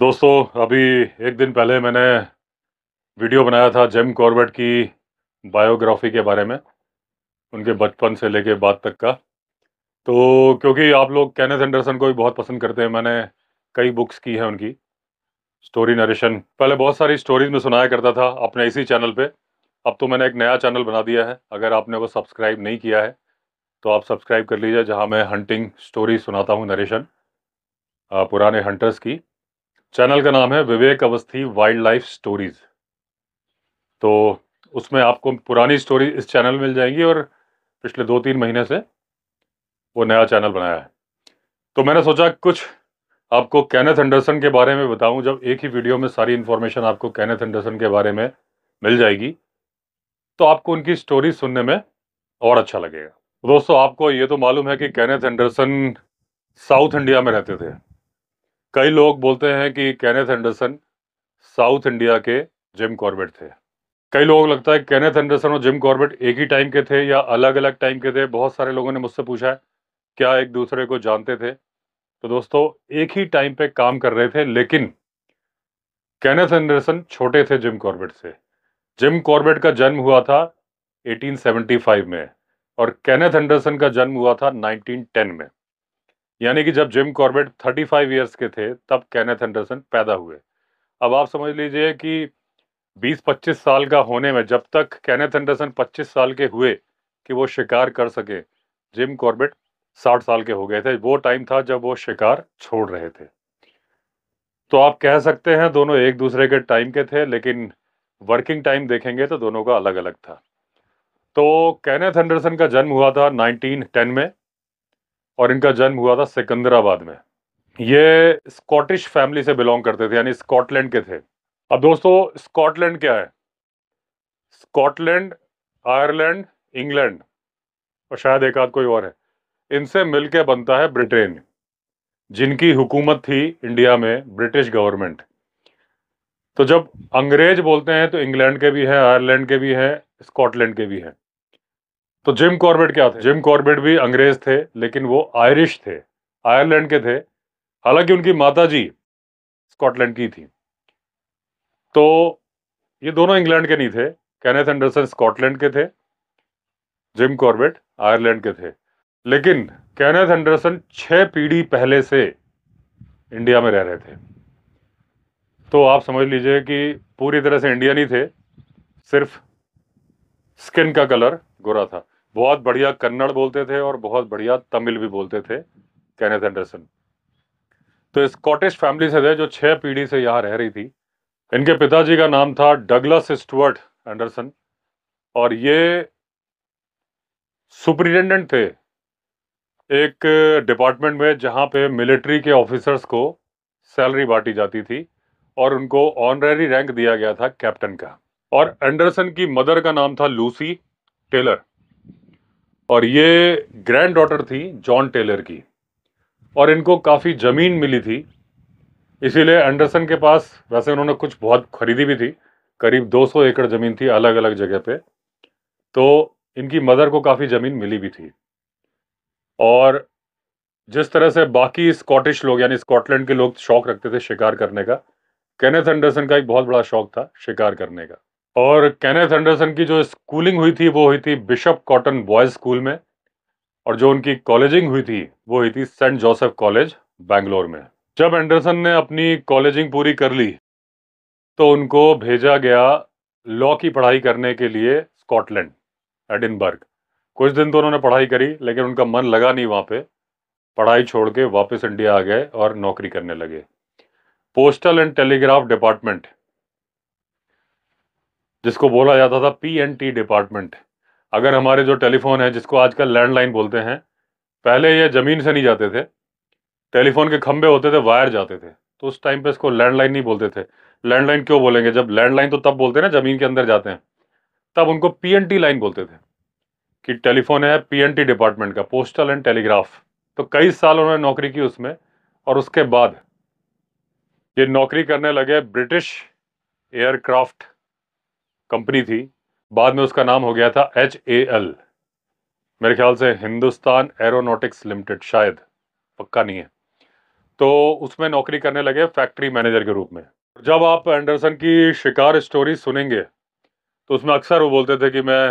दोस्तों अभी एक दिन पहले मैंने वीडियो बनाया था जेम कॉर्बेट की बायोग्राफी के बारे में उनके बचपन से लेके बाद तक का तो क्योंकि आप लोग कैनेथ एंडरसन को भी बहुत पसंद करते हैं मैंने कई बुक्स की हैं उनकी स्टोरी नरेशन पहले बहुत सारी स्टोरीज में सुनाया करता था अपने इसी चैनल पे अब तो मैंने एक नया चैनल बना दिया है अगर आपने वो सब्सक्राइब नहीं किया है तो आप सब्सक्राइब कर लीजिए जहाँ मैं हंटिंग स्टोरी सुनाता हूँ नरेशन पुराने हंटर्स की चैनल का नाम है Vivek Awasthi wildlife stories तो उसमें आपको पुरानी स्टोरी इस चैनल मिल जाएंगी और पिछले दो तीन महीने से वो नया चैनल बनाया है तो मैंने सोचा कुछ आपको कैनेथ एंडरसन के बारे में बताऊं जब एक ही वीडियो में सारी इन्फॉर्मेशन आपको कैनेथ एंडरसन के बारे में मिल जाएगी तो आपको उनकी स्टोरी सुनने में और अच्छा लगेगा दोस्तों आपको ये तो मालूम है कि कैनेथ एंडरसन साउथ इंडिया में रहते थे कई लोग बोलते हैं कि कैनेथ एंडरसन साउथ इंडिया के जिम कॉर्बेट थे कई लोग लगता है कैनेथ एंडरसन और जिम कॉर्बेट एक ही टाइम के थे या अलग अलग टाइम के थे बहुत सारे लोगों ने मुझसे पूछा है क्या एक दूसरे को जानते थे तो दोस्तों एक ही टाइम पे काम कर रहे थे लेकिन कैनेथ एंडरसन छोटे थे जिम कॉर्बेट से जिम कॉर्बेट का जन्म हुआ था 1875 में और कैनेथ एंडरसन का जन्म हुआ था 1910 में यानी कि जब जिम कॉर्बेट 35 ईयर्स के थे तब कैनेथ एंडरसन पैदा हुए अब आप समझ लीजिए कि 20-25 साल का होने में जब तक कैनेथ एंडरसन 25 साल के हुए कि वो शिकार कर सके जिम कॉर्बेट 60 साल के हो गए थे वो टाइम था जब वो शिकार छोड़ रहे थे तो आप कह सकते हैं दोनों एक दूसरे के टाइम के थे लेकिन वर्किंग टाइम देखेंगे तो दोनों का अलग अलग था तो कैनेथ एंडरसन का जन्म हुआ था 1910 में और इनका जन्म हुआ था सिकंदराबाद में ये स्कॉटिश फैमिली से बिलोंग करते थे यानी स्कॉटलैंड के थे अब दोस्तों स्कॉटलैंड क्या है स्कॉटलैंड आयरलैंड इंग्लैंड और शायद एक आध कोई और है इनसे मिलके बनता है ब्रिटेन जिनकी हुकूमत थी इंडिया में ब्रिटिश गवर्नमेंट तो जब अंग्रेज बोलते हैं तो इंग्लैंड के भी हैं आयरलैंड के भी हैं स्कॉटलैंड के भी हैं तो जिम कॉर्बेट क्या थे जिम कॉर्बेट भी अंग्रेज थे लेकिन वो आयरिश थे आयरलैंड के थे हालांकि उनकी माता जी स्कॉटलैंड की थी तो ये दोनों इंग्लैंड के नहीं थे कैनेथ एंडरसन स्कॉटलैंड के थे जिम कॉर्बेट आयरलैंड के थे लेकिन कैनेथ एंडरसन छः पीढ़ी पहले से इंडिया में रह रहे थे तो आप समझ लीजिए कि पूरी तरह से इंडियन ही थे सिर्फ स्किन का कलर गोरा था बहुत बढ़िया कन्नड़ बोलते थे और बहुत बढ़िया तमिल भी बोलते थे कैनेथ एंडरसन तो स्कॉटिश फैमिली से थे जो छः पीढ़ी से यहाँ रह रही थी इनके पिताजी का नाम था डगलस स्टुअर्ट एंडरसन और ये सुप्रिटेंडेंट थे एक डिपार्टमेंट में जहाँ पे मिलिट्री के ऑफिसर्स को सैलरी बांटी जाती थी और उनको ऑनरेरी रैंक दिया गया था कैप्टन का और एंडरसन की मदर का नाम था लूसी टेलर और ये ग्रैंड डॉटर थी जॉन टेलर की और इनको काफ़ी ज़मीन मिली थी इसीलिए एंडरसन के पास वैसे उन्होंने कुछ बहुत खरीदी भी थी करीब 200 एकड़ ज़मीन थी अलग अलग जगह पे तो इनकी मदर को काफ़ी ज़मीन मिली भी थी और जिस तरह से बाकी स्कॉटिश लोग यानी स्कॉटलैंड के लोग शौक रखते थे शिकार करने का कैनेथ एंडरसन का एक बहुत बड़ा शौक था शिकार करने का और कैनेथ एंडरसन की जो स्कूलिंग हुई थी वो हुई थी बिशप कॉटन बॉयज स्कूल में और जो उनकी कॉलेजिंग हुई थी वो हुई थी सेंट जोसेफ कॉलेज बैंगलोर में जब एंडरसन ने अपनी कॉलेजिंग पूरी कर ली तो उनको भेजा गया लॉ की पढ़ाई करने के लिए स्कॉटलैंड एडिनबर्ग कुछ दिन तो उन्होंने पढ़ाई करी लेकिन उनका मन लगा नहीं वहाँ पे पढ़ाई छोड़ के वापस इंडिया आ गए और नौकरी करने लगे पोस्टल एंड टेलीग्राफ डिपार्टमेंट जिसको बोला जाता था पी एन टी डिपार्टमेंट अगर हमारे जो टेलीफोन है जिसको आजकल लैंडलाइन बोलते हैं पहले ये ज़मीन से नहीं जाते थे टेलीफोन के खंभे होते थे वायर जाते थे तो उस टाइम पे इसको लैंडलाइन नहीं बोलते थे लैंडलाइन क्यों बोलेंगे जब लैंडलाइन तो तब बोलते हैं ना ज़मीन के अंदर जाते हैं तब उनको टी लाइन बोलते थे कि टेलीफोन है टी डिपार्टमेंट का पोस्टल एंड टेलीग्राफ तो कई साल उन्होंने नौकरी की उसमें और उसके बाद ये नौकरी करने लगे ब्रिटिश एयरक्राफ्ट कंपनी थी बाद में उसका नाम हो गया था एच ए एल मेरे ख्याल से हिंदुस्तान एरोनॉटिक्स लिमिटेड शायद पक्का नहीं है तो उसमें नौकरी करने लगे फैक्ट्री मैनेजर के रूप में जब आप एंडरसन की शिकार स्टोरी सुनेंगे तो उसमें अक्सर वो बोलते थे कि मैं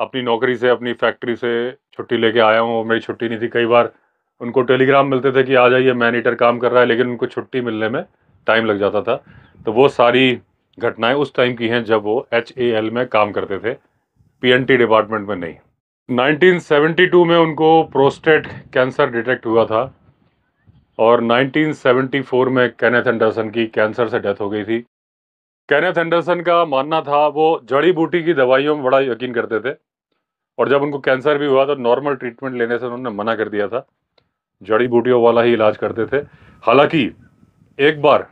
अपनी नौकरी से अपनी फैक्ट्री से छुट्टी लेके आया हूँ मेरी छुट्टी नहीं थी कई बार उनको टेलीग्राम मिलते थे कि आ जाइए मैनेटर काम कर रहा है लेकिन उनको छुट्टी मिलने में टाइम लग जाता था तो वो सारी घटनाएं उस टाइम की हैं जब वो एच में काम करते थे पीएनटी डिपार्टमेंट में नहीं 1972 में उनको प्रोस्टेट कैंसर डिटेक्ट हुआ था और 1974 में कैनेथ एंडरसन की कैंसर से डेथ हो गई थी कैनेथ एंडरसन का मानना था वो जड़ी बूटी की दवाइयों में बड़ा यकीन करते थे और जब उनको कैंसर भी हुआ तो नॉर्मल ट्रीटमेंट लेने से उन्होंने मना कर दिया था जड़ी बूटियों वाला ही इलाज करते थे हालांकि एक बार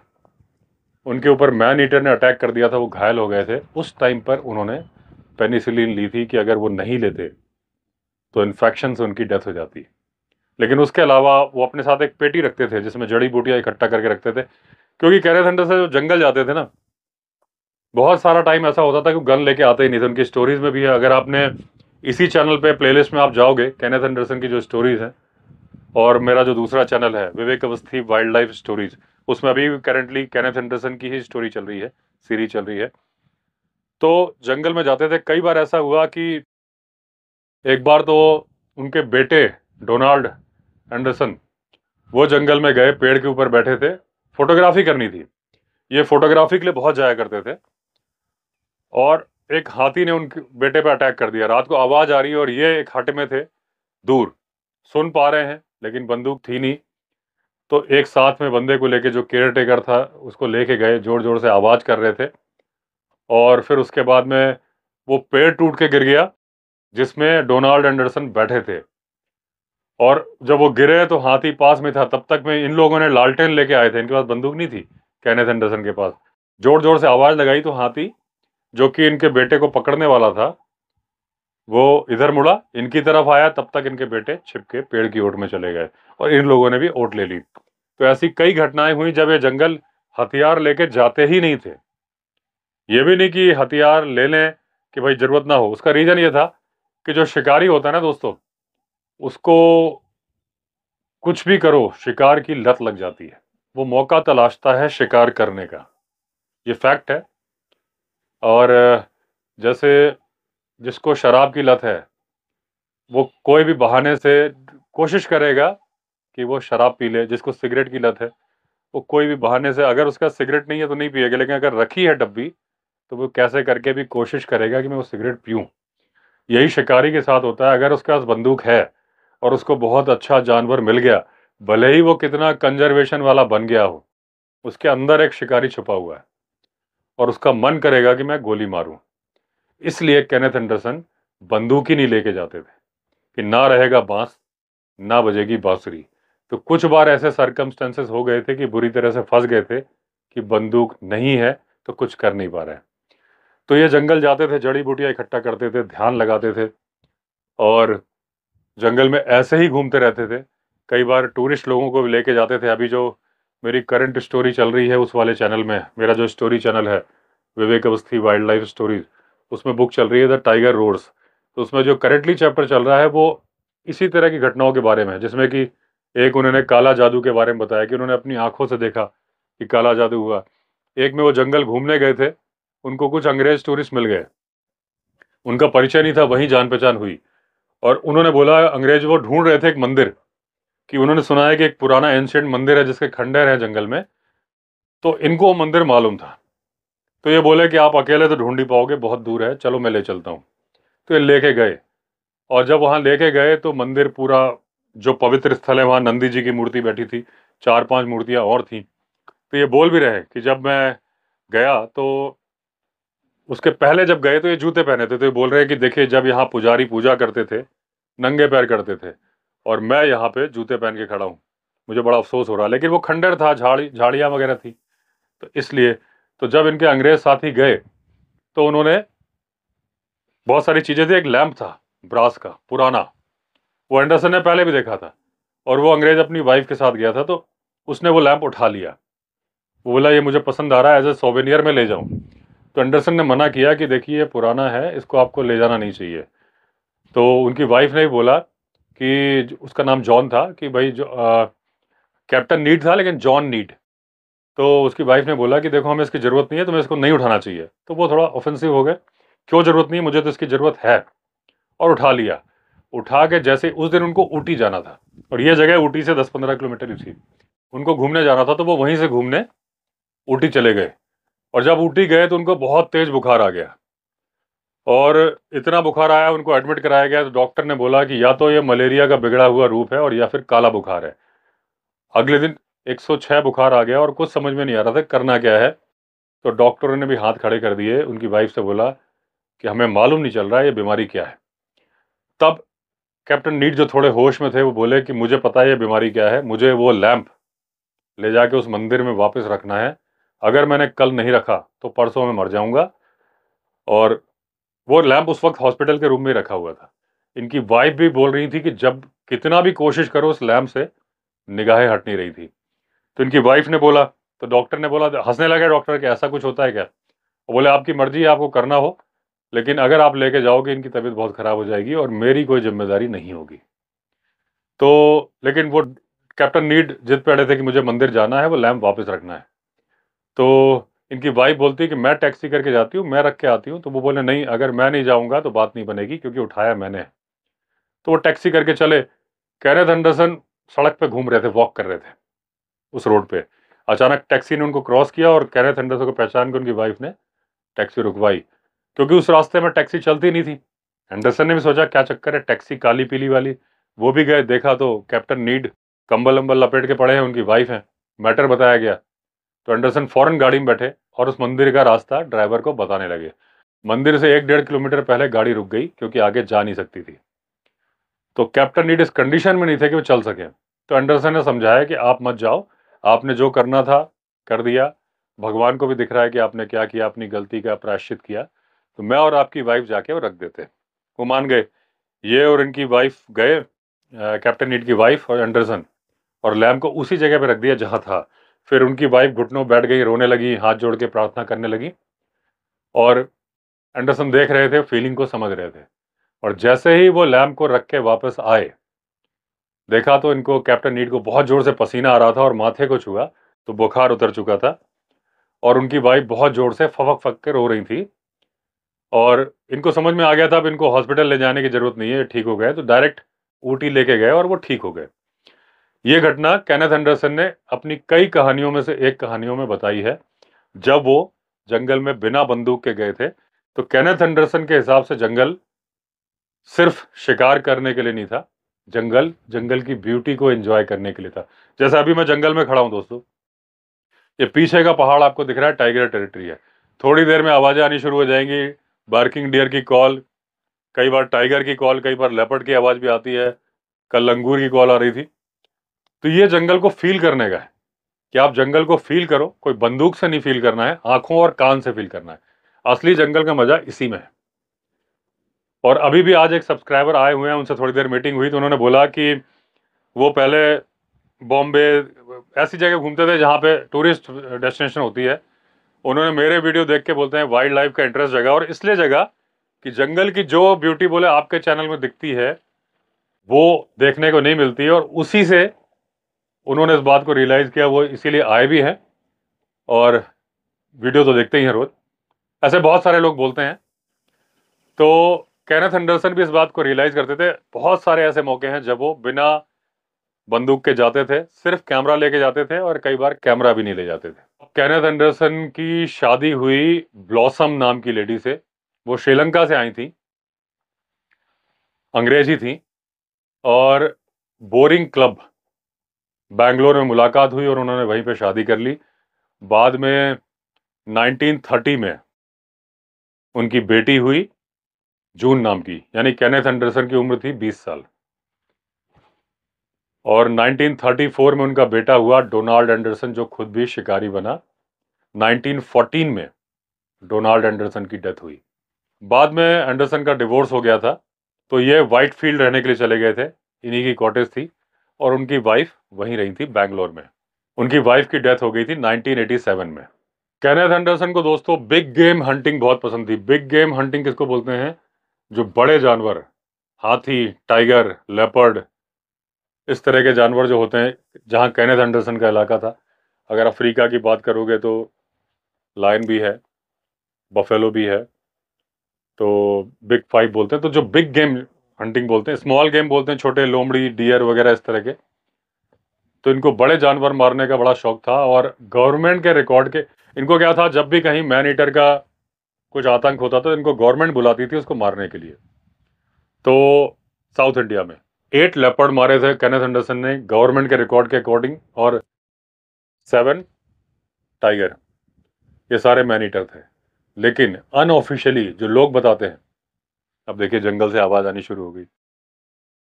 उनके ऊपर मैन ईटर ने अटैक कर दिया था वो घायल हो गए थे उस टाइम पर उन्होंने पेनिसिलिन ली थी कि अगर वो नहीं लेते तो इन्फेक्शन से उनकी डेथ हो जाती लेकिन उसके अलावा वो अपने साथ एक पेटी रखते थे जिसमें जड़ी बूटियाँ इकट्ठा करके रखते थे क्योंकि कैरियर सेंटर से जो जंगल जाते थे ना बहुत सारा टाइम ऐसा होता था कि गन लेके आते ही नहीं थे उनकी स्टोरीज में भी है अगर आपने इसी चैनल पे प्लेलिस्ट में आप जाओगे कैनेथ एंडरसन की जो स्टोरीज हैं और मेरा जो दूसरा चैनल है Vivek Awasthi wildlife stories उसमें अभी करंटली कैनेथ एंडरसन की ही स्टोरी चल रही है सीरीज चल रही है तो जंगल में जाते थे कई बार ऐसा हुआ कि एक बार तो उनके बेटे डोनाल्ड एंडरसन वो जंगल में गए पेड़ के ऊपर बैठे थे फोटोग्राफी करनी थी ये फोटोग्राफी के लिए बहुत जाया करते थे और एक हाथी ने उनके बेटे पर अटैक कर दिया रात को आवाज़ आ रही है और ये एक हट में थे दूर सुन पा रहे हैं लेकिन बंदूक थी नहीं तो एक साथ में बंदे को लेके जो केयर टेकर था उसको लेके गए जोर जोर से आवाज़ कर रहे थे और फिर उसके बाद में वो पेड़ टूट के गिर गया जिसमें डोनाल्ड एंडरसन बैठे थे और जब वो गिरे तो हाथी पास में था तब तक में इन लोगों ने लालटेन लेके आए थे इनके पास बंदूक नहीं थी कैनेथ एंडरसन के पास जोर जोर से आवाज़ लगाई तो हाथी जो कि इनके बेटे को पकड़ने वाला था वो इधर मुड़ा इनकी तरफ आया तब तक इनके बेटे छिपके पेड़ की ओट में चले गए और इन लोगों ने भी ओट ले ली तो ऐसी कई घटनाएं हुई जब ये जंगल हथियार लेके जाते ही नहीं थे ये भी नहीं कि हथियार ले लें कि भाई जरूरत ना हो उसका रीज़न ये था कि जो शिकारी होता है ना दोस्तों उसको कुछ भी करो शिकार की लत लग जाती है वो मौका तलाशता है शिकार करने का ये फैक्ट है और जैसे जिसको शराब की लत है वो कोई भी बहाने से कोशिश करेगा कि वो शराब पी ले जिसको सिगरेट की लत है वो कोई भी बहाने से अगर उसका सिगरेट नहीं है तो नहीं पिएगा लेकिन अगर रखी है डब्बी तो वो कैसे करके भी कोशिश करेगा कि मैं वो सिगरेट पीऊँ यही शिकारी के साथ होता है अगर उसके पास बंदूक है और उसको बहुत अच्छा जानवर मिल गया भले ही वो कितना कंजर्वेशन वाला बन गया हो उसके अंदर एक शिकारी छुपा हुआ है और उसका मन करेगा कि मैं गोली मारूं इसलिए कैनेथ एंडरसन बंदूक ही नहीं लेके जाते थे कि ना रहेगा बांस ना बजेगी बांसुरी तो कुछ बार ऐसे सरकमस्टेंसेस हो गए थे कि बुरी तरह से फंस गए थे कि बंदूक नहीं है तो कुछ कर नहीं पा रहे हैं तो ये जंगल जाते थे जड़ी बूटियाँ इकट्ठा करते थे ध्यान लगाते थे और जंगल में ऐसे ही घूमते रहते थे कई बार टूरिस्ट लोगों को भी लेके जाते थे अभी जो मेरी करंट स्टोरी चल रही है उस वाले चैनल में मेरा जो स्टोरी चैनल है Vivek Awasthi wildlife stories उसमें बुक चल रही है द टाइगर रोड्स तो उसमें जो करेंटली चैप्टर चल रहा है वो इसी तरह की घटनाओं के बारे में है जिसमें कि एक उन्होंने काला जादू के बारे में बताया कि उन्होंने अपनी आंखों से देखा कि काला जादू हुआ एक में वो जंगल घूमने गए थे उनको कुछ अंग्रेज टूरिस्ट मिल गए उनका परिचय नहीं था वहीं जान पहचान हुई और उन्होंने बोला अंग्रेज वो ढूंढ रहे थे एक मंदिर कि उन्होंने सुना है कि एक पुराना एंशेंट मंदिर है जिसके खंडहर है जंगल में तो इनको वो मंदिर मालूम था तो ये बोले कि आप अकेले तो ढूंढ ही पाओगे बहुत दूर है चलो मैं ले चलता हूँ तो ये लेके गए और जब वहाँ लेके गए तो मंदिर पूरा जो पवित्र स्थल है वहाँ नंदी जी की मूर्ति बैठी थी चार पांच मूर्तियाँ और थीं तो ये बोल भी रहे कि जब मैं गया तो उसके पहले जब गए तो ये जूते पहने थे तो ये बोल रहे हैं कि देखिए जब यहाँ पुजारी पूजा करते थे नंगे पैर करते थे और मैं यहाँ पे जूते पहन के खड़ा हूँ मुझे बड़ा अफसोस हो रहा लेकिन वो खंडर था झाड़ी झाड़ियाँ वगैरह थी तो इसलिए तो जब इनके अंग्रेज साथी गए तो उन्होंने बहुत सारी चीज़ें थी एक लैम्प था ब्रास का पुराना वो एंडरसन ने पहले भी देखा था और वो अंग्रेज अपनी वाइफ के साथ गया था तो उसने वो लैम्प उठा लिया वो बोला ये मुझे पसंद आ रहा है एज ए सोवेनियर में ले जाऊँ तो एंडरसन ने मना किया कि देखिए ये पुराना है इसको आपको ले जाना नहीं चाहिए तो उनकी वाइफ ने भी बोला कि उसका नाम जॉन था कि भाई जो कैप्टन नीड था लेकिन जॉन नीड तो उसकी वाइफ ने बोला कि देखो हमें इसकी ज़रूरत नहीं है तुम्हें इसको नहीं उठाना चाहिए तो वो थोड़ा ऑफेंसिव हो गए क्यों ज़रूरत नहीं मुझे तो इसकी ज़रूरत है और उठा लिया उठा के जैसे उस दिन उनको ऊटी जाना था और ये जगह ऊटी से दस पंद्रह किलोमीटर ही थी उनको घूमने जाना था तो वो वहीं से घूमने ऊटी चले गए और जब ऊटी गए तो उनको बहुत तेज़ बुखार आ गया और इतना बुखार आया उनको एडमिट कराया गया तो डॉक्टर ने बोला कि या तो ये मलेरिया का बिगड़ा हुआ रूप है और या फिर काला बुखार है अगले दिन 106 बुखार आ गया और कुछ समझ में नहीं आ रहा था करना क्या है तो डॉक्टरों ने भी हाथ खड़े कर दिए उनकी वाइफ से बोला कि हमें मालूम नहीं चल रहा है ये बीमारी क्या है तब कैप्टन नीट जो थोड़े होश में थे वो बोले कि मुझे पता है ये बीमारी क्या है मुझे वो लैम्प ले जाके उस मंदिर में वापस रखना है अगर मैंने कल नहीं रखा तो परसों में मर जाऊँगा और वो लैम्प उस वक्त हॉस्पिटल के रूम में रखा हुआ था इनकी वाइफ भी बोल रही थी कि जब कितना भी कोशिश करो उस लैम्प से निगाहें हट नहीं रही थी तो इनकी वाइफ ने बोला तो डॉक्टर ने बोला हंसने लगा डॉक्टर कि ऐसा कुछ होता है क्या और बोले आपकी मर्जी है आपको करना हो लेकिन अगर आप लेके जाओगे इनकी तबीयत बहुत ख़राब हो जाएगी और मेरी कोई जिम्मेदारी नहीं होगी तो लेकिन वो कैप्टन नीड जिद पे अड़े थे कि मुझे मंदिर जाना है वो लैम्प वापस रखना है तो इनकी वाइफ बोलती है कि मैं टैक्सी करके जाती हूँ मैं रख के आती हूँ तो वो बोले नहीं अगर मैं नहीं जाऊँगा तो बात नहीं बनेगी क्योंकि उठाया मैंने तो वो टैक्सी करके चले कैरेथ एंडरसन सड़क पर घूम रहे थे वॉक कर रहे थे उस रोड पे अचानक टैक्सी ने उनको क्रॉस किया और कैरेथ एंडरसन को पहचान के उनकी वाइफ ने टैक्सी रुकवाई क्योंकि उस रास्ते में टैक्सी चलती नहीं थी एंडरसन ने भी सोचा क्या चक्कर है टैक्सी काली पीली वाली वो भी गए देखा तो कैप्टन नीड कंबल अम्बल लपेट के पड़े हैं उनकी वाइफ हैं मैटर बताया गया तो एंडरसन फ़ौरन गाड़ी में बैठे और उस मंदिर का रास्ता ड्राइवर को बताने लगे मंदिर से एक डेढ़ किलोमीटर पहले गाड़ी रुक गई क्योंकि आगे जा नहीं सकती थी तो कैप्टन नीड इस कंडीशन में नहीं थे कि वो चल सके तो एंडरसन ने समझाया कि आप मत जाओ आपने जो करना था कर दिया भगवान को भी दिख रहा है कि आपने क्या किया अपनी गलती का प्रायश्चित किया तो मैं और आपकी वाइफ जाके वो रख देते वो मान गए ये और इनकी वाइफ गए कैप्टन नीट की वाइफ और एंडरसन और लैम को उसी जगह पे रख दिया जहाँ था फिर उनकी वाइफ घुटनों बैठ गई रोने लगी हाथ जोड़ के प्रार्थना करने लगी और एंडरसन देख रहे थे फीलिंग को समझ रहे थे और जैसे ही वो लैम्प को रख के वापस आए देखा तो इनको कैप्टन नीट को बहुत ज़ोर से पसीना आ रहा था और माथे को छुआ तो बुखार उतर चुका था और उनकी वाइफ बहुत ज़ोर से फफक फक के रो रही थी और इनको समझ में आ गया था अब इनको हॉस्पिटल ले जाने की ज़रूरत नहीं है ठीक हो गए तो डायरेक्ट ऊटी लेके गए और वो ठीक हो गए ये घटना कैनेथ एंडरसन ने अपनी कई कहानियों में से एक कहानियों में बताई है जब वो जंगल में बिना बंदूक के गए थे तो कैनेथ एंडरसन के हिसाब से जंगल सिर्फ शिकार करने के लिए नहीं था जंगल जंगल की ब्यूटी को एंजॉय करने के लिए था जैसे अभी मैं जंगल में खड़ा हूँ दोस्तों ये पीछे का पहाड़ आपको दिख रहा है टाइगर टेरिटरी है थोड़ी देर में आवाज़ें आनी शुरू हो जाएंगी बार्किंग डियर की कॉल कई बार टाइगर की कॉल कई बार लेपर्ड की आवाज़ भी आती है कल लंगूर की कॉल आ रही थी तो ये जंगल को फील करने का है कि आप जंगल को फील करो कोई बंदूक से नहीं फील करना है आंखों और कान से फील करना है असली जंगल का मज़ा इसी में है और अभी भी आज एक सब्सक्राइबर आए हुए हैं उनसे थोड़ी देर मीटिंग हुई तो उन्होंने बोला कि वो पहले बॉम्बे ऐसी जगह घूमते थे जहाँ पे टूरिस्ट डेस्टिनेशन होती है उन्होंने मेरे वीडियो देख के बोलते हैं वाइल्ड लाइफ का इंटरेस्ट जगह और इसलिए जगह कि जंगल की जो ब्यूटी बोले आपके चैनल में दिखती है वो देखने को नहीं मिलती और उसी से उन्होंने इस बात को रियलाइज़ किया वो इसीलिए आए भी हैं और वीडियो तो देखते ही हैं रोज़ ऐसे बहुत सारे लोग बोलते हैं तो कैनथ एंडरसन भी इस बात को रियलाइज करते थे बहुत सारे ऐसे मौके हैं जब वो बिना बंदूक के जाते थे सिर्फ कैमरा लेके जाते थे और कई बार कैमरा भी नहीं ले जाते थे कैनेथ एंडरसन की शादी हुई ब्लॉसम नाम की लेडी से वो श्रीलंका से आई थी अंग्रेजी थी और बोरिंग क्लब बैंगलोर में मुलाकात हुई और उन्होंने वहीं पे शादी कर ली बाद में 1930 में उनकी बेटी हुई जून नाम की यानी कैनेथ एंडरसन की उम्र थी 20 साल और 1934 में उनका बेटा हुआ डोनाल्ड एंडरसन जो खुद भी शिकारी बना 1914 में डोनाल्ड एंडरसन की डेथ हुई बाद में एंडरसन का डिवोर्स हो गया था तो ये वाइट फील्ड रहने के लिए चले गए थे इन्हीं की कॉटेज थी और उनकी वाइफ वहीं रही थी बैंगलोर में उनकी वाइफ की डेथ हो गई थी 1987 में कैनेथ एंडरसन को दोस्तों बिग गेम हंटिंग बहुत पसंद थी बिग गेम हंटिंग किसको बोलते हैं जो बड़े जानवर हाथी टाइगर लेपर्ड इस तरह के जानवर जो होते हैं जहाँ कैनेथ एंडरसन का इलाका था अगर अफ्रीका की बात करोगे तो लायन भी है बफेलो भी है तो बिग फाइव बोलते हैं तो जो बिग गेम हंटिंग बोलते हैं स्मॉल गेम बोलते हैं छोटे लोमड़ी डियर वगैरह इस तरह के तो इनको बड़े जानवर मारने का बड़ा शौक था और गवर्नमेंट के रिकॉर्ड के इनको क्या था जब भी कहीं मैन ईटर का कुछ आतंक होता तो इनको गवर्नमेंट बुलाती थी उसको मारने के लिए तो साउथ इंडिया में एट लेपर्ड मारे थे कैनेथ एंडरसन ने गवर्नमेंट के रिकॉर्ड के अकॉर्डिंग और सेवन टाइगर ये सारे मैनीटर थे लेकिन अनऑफिशियली जो लोग बताते हैं अब देखिए जंगल से आवाज़ आनी शुरू हो गई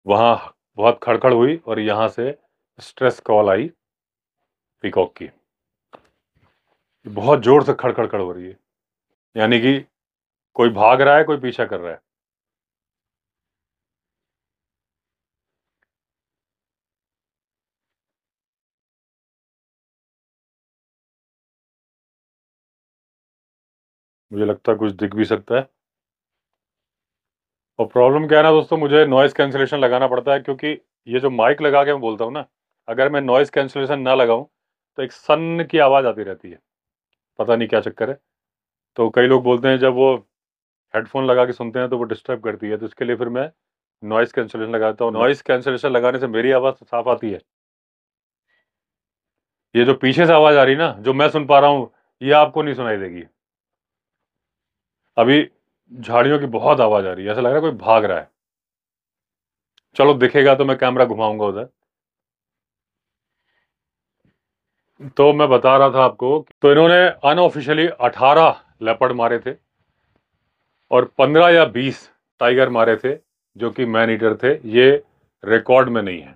वहाँ बहुत खड़खड़ हुई और यहाँ से स्ट्रेस कॉल आई पिकॉक की बहुत ज़ोर से खड़खड़ खड़ हो रही है यानी कि कोई भाग रहा है कोई पीछा कर रहा है मुझे लगता है कुछ दिख भी सकता है और प्रॉब्लम क्या है ना दोस्तों मुझे नॉइस कैंसिलेशन लगाना पड़ता है क्योंकि ये जो माइक लगा के मैं बोलता हूँ ना अगर मैं नॉइस कैंसिलेशन ना लगाऊं तो एक सन की आवाज़ आती रहती है पता नहीं क्या चक्कर है तो कई लोग बोलते हैं जब वो हेडफोन लगा के सुनते हैं तो वो डिस्टर्ब करती है तो इसके लिए फिर मैं नॉइस कैंसलेशन लगाता हूँ नॉइस कैंसलेशन लगाने से मेरी आवाज़ तो साफ आती है ये जो पीछे से आवाज़ आ रही ना जो मैं सुन पा रहा हूँ ये आपको नहीं सुनाई देगी अभी झाड़ियों की बहुत आवाज़ आ रही है ऐसा लग रहा है कोई भाग रहा है चलो दिखेगा तो मैं कैमरा घुमाऊंगा उधर तो मैं बता रहा था आपको तो इन्होंने अनऑफिशियली अठारह लेपर्ड मारे थे और 15 या 20 टाइगर मारे थे जो कि मैन ईटर थे ये रिकॉर्ड में नहीं है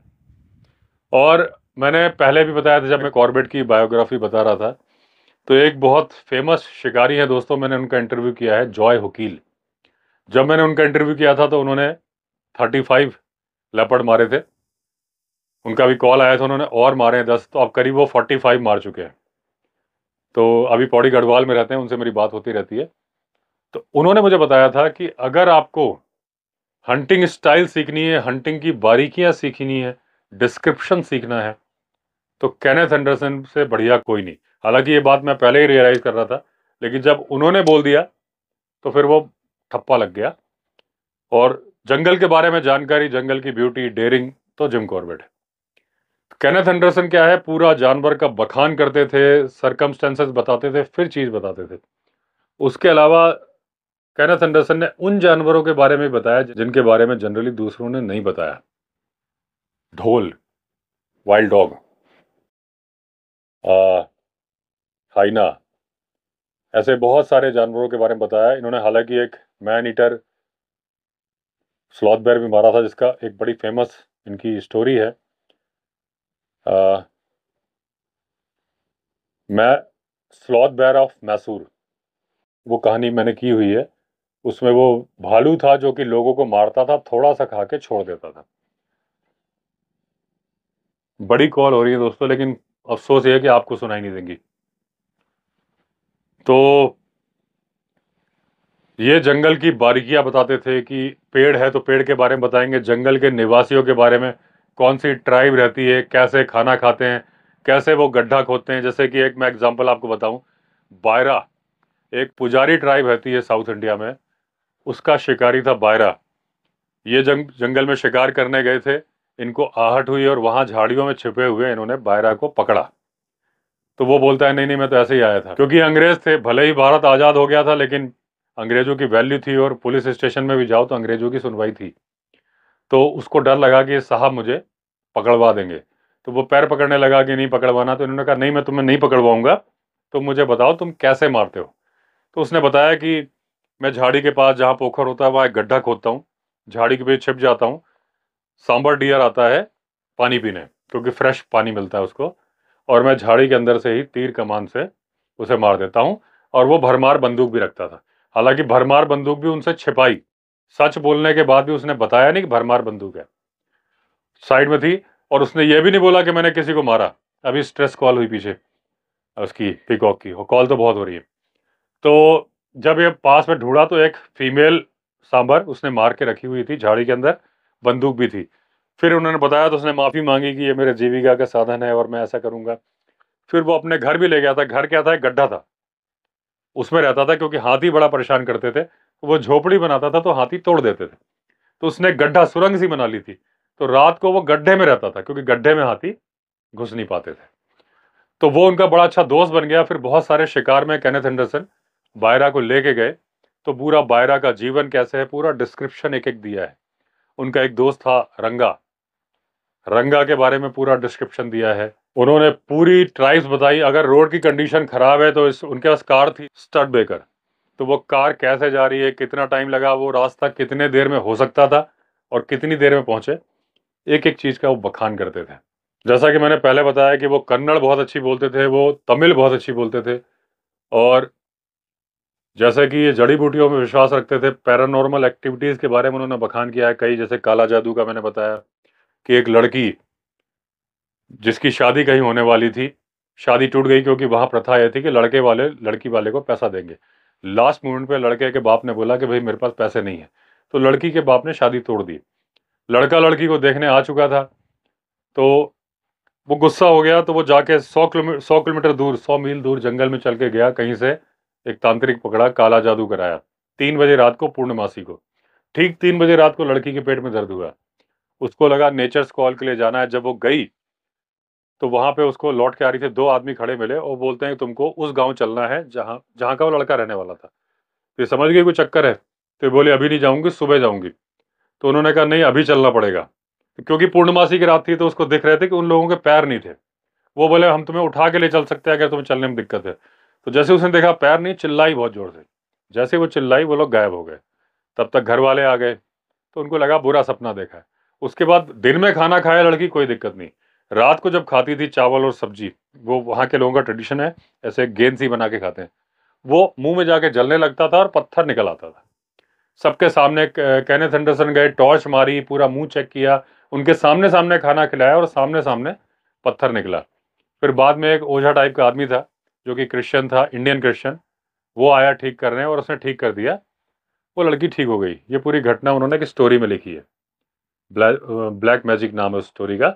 और मैंने पहले भी बताया था जब मैं कॉर्बेट की बायोग्राफी बता रहा था तो एक बहुत फेमस शिकारी है दोस्तों मैंने उनका इंटरव्यू किया है जॉय हुकील जब मैंने उनका इंटरव्यू किया था तो उन्होंने 35 लेपर्ड मारे थे उनका भी कॉल आया था उन्होंने और मारे हैं दस तो अब करीब वो 45 मार चुके हैं तो अभी पौड़ी गढ़वाल में रहते हैं उनसे मेरी बात होती रहती है तो उन्होंने मुझे बताया था कि अगर आपको हंटिंग स्टाइल सीखनी है हंटिंग की बारीकियां सीखनी है डिस्क्रिप्शन सीखना है तो कैनेथ एंडरसन से बढ़िया कोई नहीं हालांकि ये बात मैं पहले ही रियलाइज़ कर रहा था लेकिन जब उन्होंने बोल दिया तो फिर वो ठप्पा लग गया और जंगल के बारे में जानकारी जंगल की ब्यूटी डेयरिंग तो जिम कॉर्बेट है कैनेथ एंडरसन क्या है पूरा जानवर का बखान करते थे सरकमस्टेंसेस बताते थे फिर चीज़ बताते थे उसके अलावा कैनेथ एंडरसन ने उन जानवरों के बारे में बताया जिनके बारे में जनरली दूसरों ने नहीं बताया ढोल वाइल्ड डॉग हाइना ऐसे बहुत सारे जानवरों के बारे में बताया इन्होंने हालांकि एक मैन ईटर स्लॉथ बैर भी मारा था जिसका एक बड़ी फेमस इनकी स्टोरी है Uh, मैं स्लॉथ बैर ऑफ मैसूर वो कहानी मैंने की हुई है उसमें वो भालू था जो कि लोगों को मारता था थोड़ा सा खा के छोड़ देता था बड़ी कॉल हो रही है दोस्तों लेकिन अफसोस ये है कि आपको सुनाई नहीं देंगी तो ये जंगल की बारीकियां बताते थे कि पेड़ है तो पेड़ के बारे में बताएंगे जंगल के निवासियों के बारे में कौन सी ट्राइब रहती है कैसे खाना खाते हैं कैसे वो गड्ढा खोदते हैं जैसे कि एक मैं एग्जांपल आपको बताऊं बायरा एक पुजारी ट्राइब रहती है साउथ इंडिया में उसका शिकारी था बायरा ये जंग जंगल में शिकार करने गए थे इनको आहट हुई और वहाँ झाड़ियों में छिपे हुए इन्होंने बायरा को पकड़ा तो वो बोलता है नहीं नहीं मैं तो ऐसे ही आया था क्योंकि अंग्रेज थे भले ही भारत आज़ाद हो गया था लेकिन अंग्रेज़ों की वैल्यू थी और पुलिस स्टेशन में भी जाओ तो अंग्रेज़ों की सुनवाई थी तो उसको डर लगा कि साहब मुझे पकड़वा देंगे तो वो पैर पकड़ने लगा कि नहीं पकड़वाना तो इन्होंने कहा नहीं मैं तुम्हें नहीं पकड़वाऊंगा तो मुझे बताओ तुम कैसे मारते हो तो उसने बताया कि मैं झाड़ी के पास जहाँ पोखर होता है वहाँ एक गड्ढा खोदता हूँ झाड़ी के बीच छिप जाता हूँ सांबर डियर आता है पानी पीने क्योंकि फ्रेश पानी मिलता है उसको और मैं झाड़ी के अंदर से ही तीर कमान से उसे मार देता हूँ और वो भरमार बंदूक भी रखता था हालांकि भरमार बंदूक भी उनसे छिपाई सच बोलने के बाद भी उसने बताया नहीं कि भरमार बंदूक है साइड में थी और उसने ये भी नहीं बोला कि मैंने किसी को मारा अभी स्ट्रेस कॉल हुई पीछे उसकी पिकॉक की और कॉल तो बहुत हो रही है तो जब ये पास में ढूंढा तो एक फीमेल सांभर उसने मार के रखी हुई थी झाड़ी के अंदर बंदूक भी थी फिर उन्होंने बताया तो उसने माफ़ी मांगी कि ये मेरे जीविका का साधन है और मैं ऐसा करूँगा फिर वो अपने घर भी ले गया था घर क्या था एक गड्ढा था उसमें रहता था क्योंकि हाथी बड़ा परेशान करते थे वो झोपड़ी बनाता था तो हाथी तोड़ देते थे तो उसने गड्ढा सुरंग सी बना ली थी तो रात को वो गड्ढे में रहता था क्योंकि गड्ढे में हाथी घुस नहीं पाते थे तो वो उनका बड़ा अच्छा दोस्त बन गया फिर बहुत सारे शिकार में कैनेथ एंडरसन बायरा को लेके गए तो पूरा बायरा का जीवन कैसे है पूरा डिस्क्रिप्शन एक एक दिया है उनका एक दोस्त था रंगा रंगा के बारे में पूरा डिस्क्रिप्शन दिया है उन्होंने पूरी ट्राइब्स बताई अगर रोड की कंडीशन खराब है तो इस उनके पास कार थी स्टड बेकर तो वो कार कैसे जा रही है कितना टाइम लगा वो रास्ता कितने देर में हो सकता था और कितनी देर में पहुंचे एक एक चीज़ का वो बखान करते थे जैसा कि मैंने पहले बताया कि वो कन्नड़ बहुत अच्छी बोलते थे वो तमिल बहुत अच्छी बोलते थे और जैसा कि ये जड़ी बूटियों में विश्वास रखते थे पैरानॉर्मल एक्टिविटीज़ के बारे में उन्होंने बखान किया है कई जैसे काला जादू का मैंने बताया कि एक लड़की जिसकी शादी कहीं होने वाली थी शादी टूट गई क्योंकि वहाँ प्रथा यह थी कि लड़के वाले लड़की वाले को पैसा देंगे लास्ट मोमेंट पे लड़के के बाप ने बोला कि भाई मेरे पास पैसे नहीं है तो लड़की के बाप ने शादी तोड़ दी लड़का लड़की को देखने आ चुका था तो वो गुस्सा हो गया तो वो जाके सौ किलोमीटर सौ किलोमीटर दूर सौ मील दूर जंगल में चल के गया कहीं से एक तांत्रिक पकड़ा काला जादू कराया तीन बजे रात को पूर्णमासी को ठीक तीन बजे रात को लड़की के पेट में दर्द हुआ उसको लगा नेचर्स कॉल के लिए जाना है जब वो गई तो वहाँ पे उसको लौट के आ रही थी दो आदमी खड़े मिले और बोलते हैं तुमको उस गांव चलना है जहाँ जहाँ का वो लड़का रहने वाला था तो समझ गई कोई चक्कर है तो बोले अभी नहीं जाऊँगी सुबह जाऊँगी तो उन्होंने कहा नहीं अभी चलना पड़ेगा तो क्योंकि पूर्णमासी की रात थी तो उसको दिख रहे थे कि उन लोगों के पैर नहीं थे वो बोले हम तुम्हें उठा के ले चल सकते हैं अगर तुम्हें चलने में दिक्कत है तो जैसे उसने देखा पैर नहीं चिल्लाई बहुत जोर से जैसे वो चिल्लाई वो लोग गायब हो गए तब तक घर वाले आ गए तो उनको लगा बुरा सपना देखा है उसके बाद दिन में खाना खाया लड़की कोई दिक्कत नहीं रात को जब खाती थी चावल और सब्जी वो वहाँ के लोगों का ट्रेडिशन है ऐसे गेंद सी बना के खाते हैं वो मुंह में जाके जलने लगता था और पत्थर निकल आता था सबके सामने कैनेथ एंडरसन गए टॉर्च मारी पूरा मुंह चेक किया उनके सामने सामने खाना खिलाया और सामने सामने पत्थर निकला फिर बाद में एक ओझा टाइप का आदमी था जो कि क्रिश्चियन था इंडियन क्रिश्चियन वो आया ठीक करने और उसने ठीक कर दिया वो लड़की ठीक हो गई ये पूरी घटना उन्होंने एक स्टोरी में लिखी है ब्लैक ब्लैक मैजिक नाम है उस स्टोरी का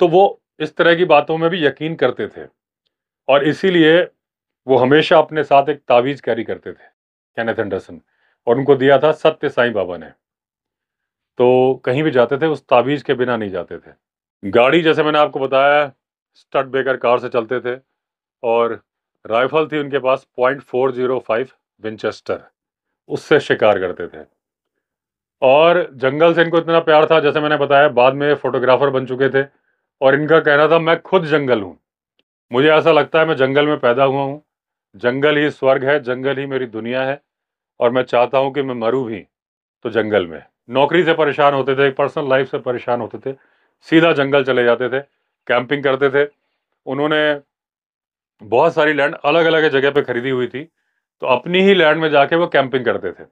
तो वो इस तरह की बातों में भी यकीन करते थे और इसीलिए वो हमेशा अपने साथ एक तावीज़ कैरी करते थे कैनेथ एंडरसन और उनको दिया था सत्य साईं बाबा ने तो कहीं भी जाते थे उस ताबीज़ के बिना नहीं जाते थे गाड़ी जैसे मैंने आपको बताया स्टड बेकर कार से चलते थे और राइफल थी उनके पास point four zero five Winchester उससे शिकार करते थे और जंगल से इनको इतना प्यार था जैसे मैंने बताया बाद में फोटोग्राफर बन चुके थे और इनका कहना था मैं खुद जंगल हूँ मुझे ऐसा लगता है मैं जंगल में पैदा हुआ हूँ जंगल ही स्वर्ग है जंगल ही मेरी दुनिया है और मैं चाहता हूँ कि मैं मरूँ भी तो जंगल में नौकरी से परेशान होते थे पर्सनल लाइफ से परेशान होते थे सीधा जंगल चले जाते थे कैंपिंग करते थे उन्होंने बहुत सारी लैंड अलग अलग जगह पर खरीदी हुई थी तो अपनी ही लैंड में जाके वो कैंपिंग करते थे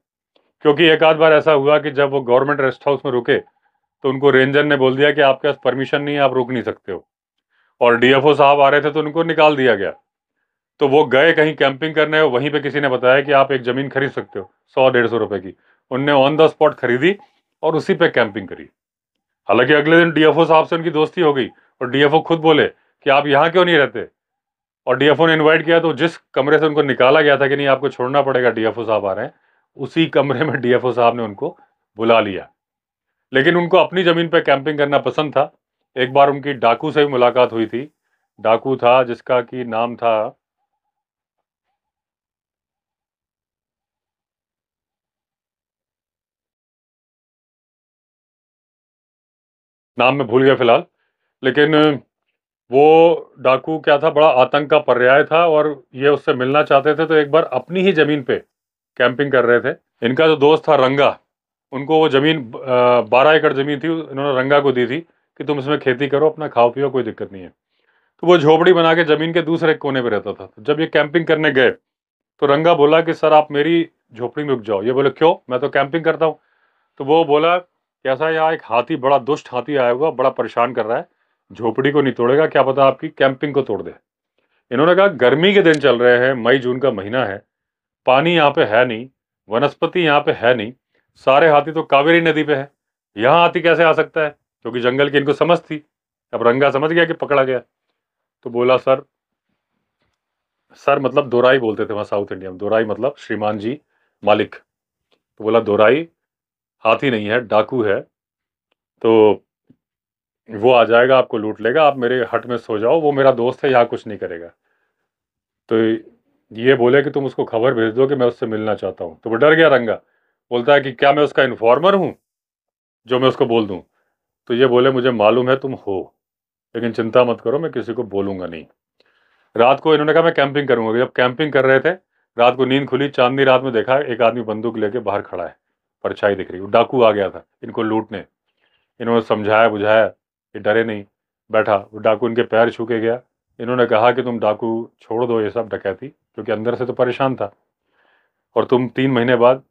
क्योंकि एक आध बार ऐसा हुआ कि जब वो गवर्नमेंट रेस्ट हाउस में रुके तो उनको रेंजर ने बोल दिया कि आपके पास परमिशन नहीं है आप रुक नहीं सकते हो और डीएफओ साहब आ रहे थे तो उनको निकाल दिया गया तो वो गए कहीं कैंपिंग करने वहीं पे किसी ने बताया कि आप एक ज़मीन खरीद सकते हो सौ डेढ़ सौ रुपये की उनने ऑन द स्पॉट खरीदी और उसी पे कैंपिंग करी हालांकि अगले दिन डीएफओ साहब से उनकी दोस्ती हो गई और डीएफओ खुद बोले कि आप यहाँ क्यों नहीं रहते और डीएफओ ने इन्वाइट किया तो जिस कमरे से उनको निकाला गया था कि नहीं आपको छोड़ना पड़ेगा डीएफओ साहब आ रहे हैं उसी कमरे में डीएफओ साहब ने उनको बुला लिया लेकिन उनको अपनी ज़मीन पर कैंपिंग करना पसंद था एक बार उनकी डाकू से भी मुलाकात हुई थी डाकू था जिसका कि नाम था नाम में भूल गया फिलहाल लेकिन वो डाकू क्या था बड़ा आतंक का पर्याय था और ये उससे मिलना चाहते थे तो एक बार अपनी ही ज़मीन पे कैंपिंग कर रहे थे इनका जो दोस्त था रंगा उनको वो ज़मीन बारह एकड़ ज़मीन थी इन्होंने रंगा को दी थी कि तुम इसमें खेती करो अपना खाओ पियो कोई दिक्कत नहीं है तो वो झोपड़ी बना के ज़मीन के दूसरे कोने पर रहता था तो जब ये कैंपिंग करने गए तो रंगा बोला कि सर आप मेरी झोपड़ी में रुक जाओ ये बोले क्यों मैं तो कैंपिंग करता हूँ तो वो बोला कैसा यहाँ एक हाथी बड़ा दुष्ट हाथी आया हुआ बड़ा परेशान कर रहा है झोपड़ी को नहीं तोड़ेगा क्या पता आपकी कैंपिंग को तोड़ दे इन्होंने कहा गर्मी के दिन चल रहे हैं मई जून का महीना है पानी यहाँ पे है नहीं वनस्पति यहाँ पे है नहीं सारे हाथी तो कावेरी नदी पे है यहाँ हाथी कैसे आ सकता है क्योंकि जंगल की इनको समझ थी अब रंगा समझ गया कि पकड़ा गया तो बोला सर सर मतलब दोराई बोलते थे वहाँ साउथ इंडिया में दोराई मतलब श्रीमान जी मालिक तो बोला दोराई हाथी नहीं है डाकू है तो वो आ जाएगा आपको लूट लेगा आप मेरे हट में सो जाओ वो मेरा दोस्त है यहाँ कुछ नहीं करेगा तो ये बोले कि तुम उसको खबर भेज दो कि मैं उससे मिलना चाहता हूँ तो वो डर गया रंगा बोलता है कि क्या मैं उसका इन्फॉर्मर हूँ जो मैं उसको बोल दूँ तो ये बोले मुझे मालूम है तुम हो लेकिन चिंता मत करो मैं किसी को बोलूँगा नहीं रात को इन्होंने कहा मैं कैंपिंग करूँगा जब कैंपिंग कर रहे थे रात को नींद खुली चांदनी रात में देखा एक आदमी बंदूक लेके बाहर खड़ा है परछाई दिख रही डाकू आ गया था इनको लूटने इन्होंने समझाया बुझाया कि डरे नहीं बैठा वो डाकू इनके पैर छूके गया इन्होंने कहा कि तुम डाकू छोड़ दो ये सब डकैती क्योंकि अंदर से तो परेशान था और तुम तीन महीने बाद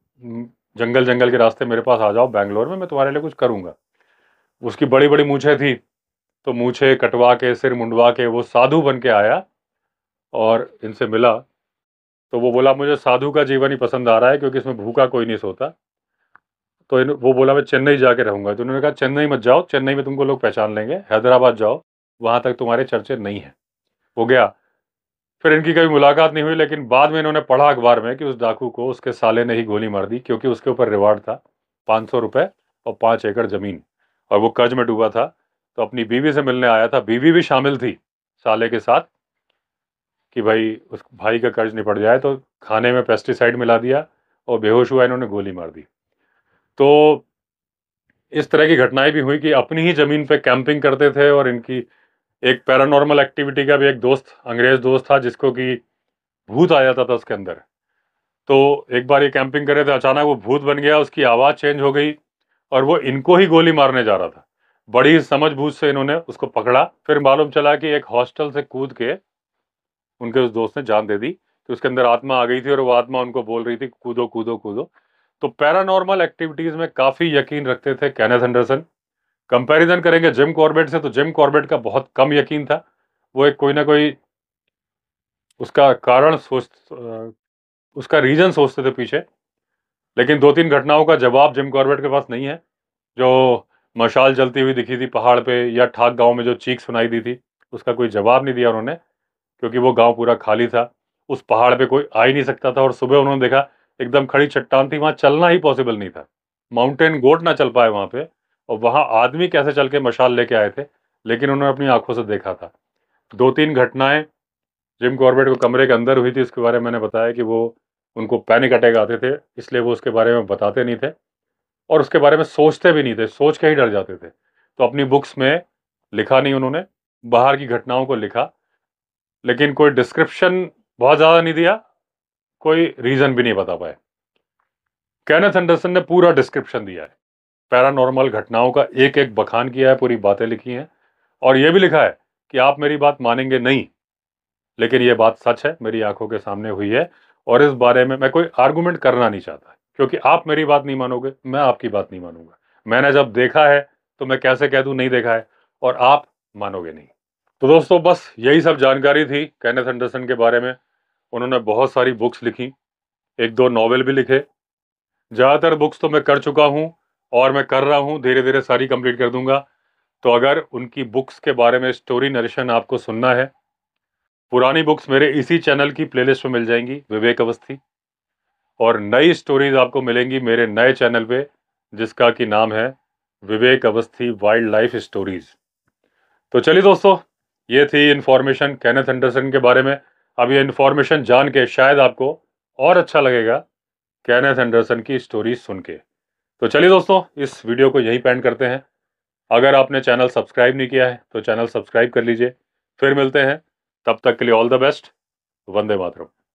जंगल जंगल के रास्ते मेरे पास आ जाओ बैंगलोर में मैं तुम्हारे लिए कुछ करूँगा उसकी बड़ी बड़ी मूछें थी तो मूछे कटवा के सिर मुंडवा के वो साधु बन के आया और इनसे मिला तो वो बोला मुझे साधु का जीवन ही पसंद आ रहा है क्योंकि इसमें भूखा कोई नहीं सोता तो वो बोला मैं चेन्नई जाके रहूँगा तो उन्होंने कहा चेन्नई मत जाओ चेन्नई में तुमको लोग पहचान लेंगे हैदराबाद जाओ वहाँ तक तुम्हारे चर्चे नहीं हैं हो गया फिर इनकी कभी मुलाकात नहीं हुई लेकिन बाद में इन्होंने पढ़ा अखबार में कि उस डाकू को उसके साले ने ही गोली मार दी क्योंकि उसके ऊपर रिवार्ड था पाँच सौ रुपये और पाँच एकड़ ज़मीन और वो कर्ज में डूबा था तो अपनी बीवी से मिलने आया था बीवी भी शामिल थी साले के साथ कि भाई उस भाई का कर्ज निपट जाए तो खाने में पेस्टिसाइड मिला दिया और बेहोश हुआ इन्होंने गोली मार दी तो इस तरह की घटनाएं भी हुई कि अपनी ही ज़मीन पे कैंपिंग करते थे और इनकी एक पैरानॉर्मल एक्टिविटी का भी एक दोस्त अंग्रेज़ दोस्त था जिसको कि भूत आ जाता था उसके अंदर तो एक बार ये कैंपिंग कर रहे थे अचानक वो भूत बन गया उसकी आवाज़ चेंज हो गई और वो इनको ही गोली मारने जा रहा था बड़ी समझ बूझ से इन्होंने उसको पकड़ा फिर मालूम चला कि एक हॉस्टल से कूद के उनके उस दोस्त ने जान दे दी कि तो उसके अंदर आत्मा आ गई थी और वो आत्मा उनको बोल रही थी कूदो कूदो कूदो तो पैरानॉर्मल एक्टिविटीज में काफ़ी यकीन रखते थे कैनेथ एंडरसन कंपैरिजन करेंगे जिम कॉर्बेट से तो जिम कॉर्बेट का बहुत कम यकीन था वो एक कोई ना कोई उसका कारण सोच उसका रीज़न सोचते थे पीछे लेकिन दो तीन घटनाओं का जवाब जिम कॉर्बेट के पास नहीं है जो मशाल जलती हुई दिखी थी पहाड़ पे या ठाक गांव में जो चीख सुनाई दी थी उसका कोई जवाब नहीं दिया उन्होंने क्योंकि वो गांव पूरा खाली था उस पहाड़ पे कोई आ ही नहीं सकता था और सुबह उन्होंने देखा एकदम खड़ी चट्टान थी वहाँ चलना ही पॉसिबल नहीं था माउंटेन गोट ना चल पाए वहाँ पे और वहाँ आदमी कैसे चल के मशाल लेके आए थे लेकिन उन्होंने अपनी आंखों से देखा था दो तीन घटनाएं जिम कॉर्बेट को कमरे के अंदर हुई थी उसके बारे में मैंने बताया कि वो उनको पैनिक अटैक आते थे इसलिए वो उसके बारे में बताते नहीं थे और उसके बारे में सोचते भी नहीं थे सोच के ही डर जाते थे तो अपनी बुक्स में लिखा नहीं उन्होंने बाहर की घटनाओं को लिखा लेकिन कोई डिस्क्रिप्शन बहुत ज़्यादा नहीं दिया कोई रीज़न भी नहीं बता पाए कैनथ एंडरसन ने पूरा डिस्क्रिप्शन दिया है पैरानॉर्मल घटनाओं का एक एक बखान किया है पूरी बातें लिखी हैं और यह भी लिखा है कि आप मेरी बात मानेंगे नहीं लेकिन ये बात सच है मेरी आंखों के सामने हुई है और इस बारे में मैं कोई आर्गूमेंट करना नहीं चाहता क्योंकि आप मेरी बात नहीं मानोगे मैं आपकी बात नहीं मानूंगा मैंने जब देखा है तो मैं कैसे कह दूँ नहीं देखा है और आप मानोगे नहीं तो दोस्तों बस यही सब जानकारी थी कैनस एंडरसन के बारे में उन्होंने बहुत सारी बुक्स लिखी एक दो नावल भी लिखे ज़्यादातर बुक्स तो मैं कर चुका हूँ और मैं कर रहा हूँ धीरे धीरे सारी कंप्लीट कर दूंगा तो अगर उनकी बुक्स के बारे में स्टोरी नरेशन आपको सुनना है पुरानी बुक्स मेरे इसी चैनल की प्लेलिस्ट में मिल जाएंगी विवेक अवस्थी और नई स्टोरीज आपको मिलेंगी मेरे नए चैनल पे जिसका कि नाम है Vivek Awasthi wildlife stories तो चलिए दोस्तों ये थी इन्फॉर्मेशन कैनथ एंडरसन के बारे में अब ये इन्फॉर्मेशन जान के शायद आपको और अच्छा लगेगा कैनथ एंडरसन की स्टोरी सुन के तो चलिए दोस्तों इस वीडियो को यहीं पेंड करते हैं अगर आपने चैनल सब्सक्राइब नहीं किया है तो चैनल सब्सक्राइब कर लीजिए फिर मिलते हैं तब तक के लिए all the best Vande Mataram